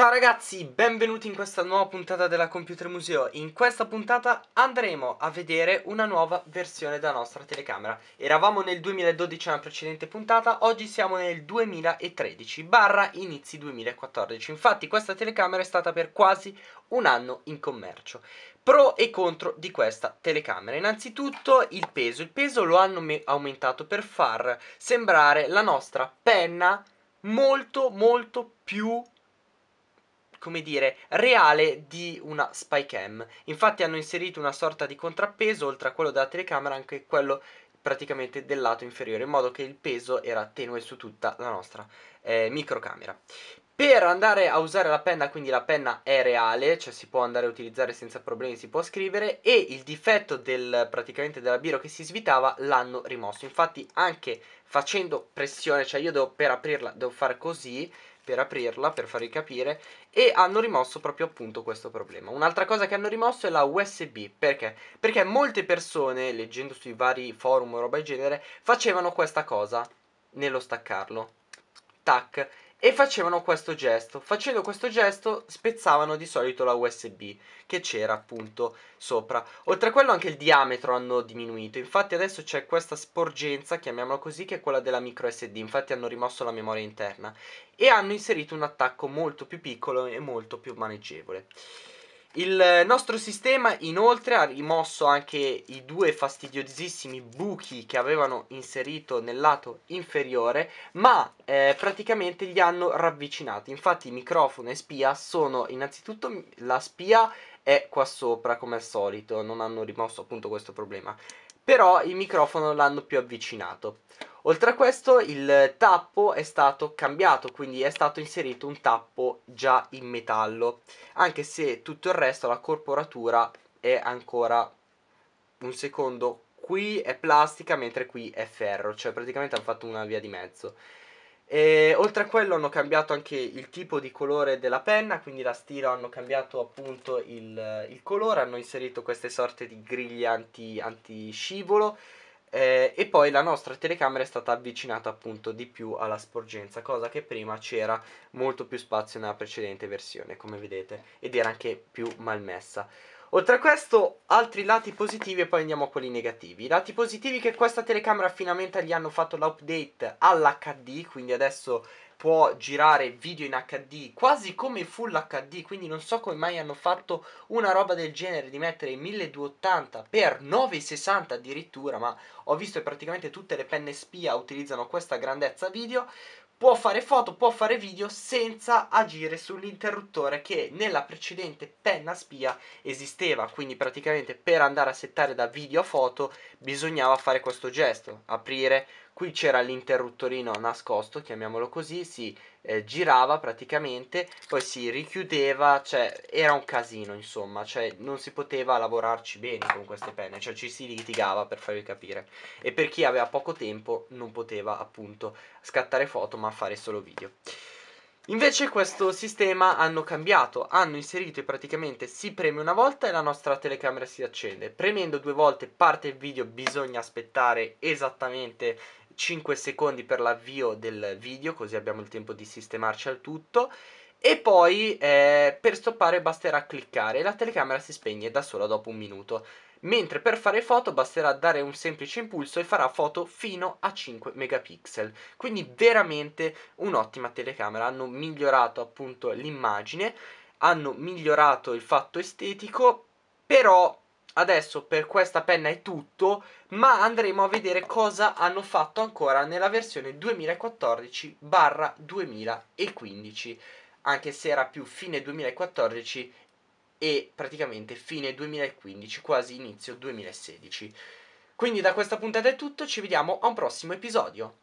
Ciao ragazzi, benvenuti in questa nuova puntata della Computer Museo. In questa puntata andremo a vedere una nuova versione della nostra telecamera. Eravamo nel 2012 nella precedente puntata, oggi siamo nel 2013 barra inizi 2014. Infatti questa telecamera è stata per quasi un anno in commercio. Pro e contro di questa telecamera. Innanzitutto il peso. Il peso lo hanno aumentato per far sembrare la nostra penna molto molto più come dire, reale di una spy cam. Infatti hanno inserito una sorta di contrappeso, oltre a quello della telecamera, anche quello praticamente del lato inferiore, in modo che il peso era tenue su tutta la nostra eh, microcamera. Per andare a usare la penna, quindi la penna è reale, cioè si può andare a utilizzare senza problemi, si può scrivere e il difetto del, praticamente della biro che si svitava l'hanno rimosso. Infatti anche facendo pressione, cioè io devo, per aprirla devo fare così per aprirla, per farvi capire, e hanno rimosso proprio appunto questo problema. Un'altra cosa che hanno rimosso è la USB, perché? Perché molte persone, leggendo sui vari forum o roba del genere, facevano questa cosa nello staccarlo. Tac e facevano questo gesto. Facendo questo gesto spezzavano di solito la USB che c'era appunto sopra. Oltre a quello anche il diametro hanno diminuito. Infatti adesso c'è questa sporgenza, chiamiamola così, che è quella della micro SD. Infatti hanno rimosso la memoria interna e hanno inserito un attacco molto più piccolo e molto più maneggevole. Il nostro sistema inoltre ha rimosso anche i due fastidiosissimi buchi che avevano inserito nel lato inferiore ma eh, praticamente li hanno ravvicinati infatti microfono e spia sono innanzitutto la spia è qua sopra come al solito non hanno rimosso appunto questo problema però il microfono l'hanno più avvicinato Oltre a questo il tappo è stato cambiato, quindi è stato inserito un tappo già in metallo, anche se tutto il resto, la corporatura è ancora un secondo, qui è plastica mentre qui è ferro, cioè praticamente hanno fatto una via di mezzo. E, oltre a quello hanno cambiato anche il tipo di colore della penna, quindi la stilo hanno cambiato appunto il, il colore, hanno inserito queste sorte di griglie anti, anti scivolo eh, e poi la nostra telecamera è stata avvicinata appunto di più alla sporgenza, cosa che prima c'era molto più spazio nella precedente versione, come vedete, ed era anche più malmessa. Oltre a questo, altri lati positivi e poi andiamo a quelli negativi. I lati positivi che questa telecamera finalmente gli hanno fatto l'update all'HD, quindi adesso può girare video in HD quasi come full HD quindi non so come mai hanno fatto una roba del genere di mettere 1280 x 960 addirittura ma ho visto che praticamente tutte le penne spia utilizzano questa grandezza video può fare foto, può fare video senza agire sull'interruttore che nella precedente penna spia esisteva, quindi praticamente per andare a settare da video a foto bisognava fare questo gesto, aprire Qui c'era l'interruttorino nascosto, chiamiamolo così, si eh, girava praticamente, poi si richiudeva, cioè era un casino insomma, cioè non si poteva lavorarci bene con queste penne, cioè ci si litigava per farvi capire. E per chi aveva poco tempo non poteva appunto scattare foto ma fare solo video. Invece questo sistema hanno cambiato, hanno inserito praticamente si preme una volta e la nostra telecamera si accende. Premendo due volte parte il video bisogna aspettare esattamente 5 secondi per l'avvio del video, così abbiamo il tempo di sistemarci al tutto. E poi eh, per stoppare basterà cliccare e la telecamera si spegne da sola dopo un minuto mentre per fare foto basterà dare un semplice impulso e farà foto fino a 5 megapixel. Quindi veramente un'ottima telecamera, hanno migliorato appunto l'immagine, hanno migliorato il fatto estetico, però adesso per questa penna è tutto, ma andremo a vedere cosa hanno fatto ancora nella versione 2014-2015, anche se era più fine 2014 e praticamente fine 2015, quasi inizio 2016. Quindi da questa puntata è tutto, ci vediamo a un prossimo episodio.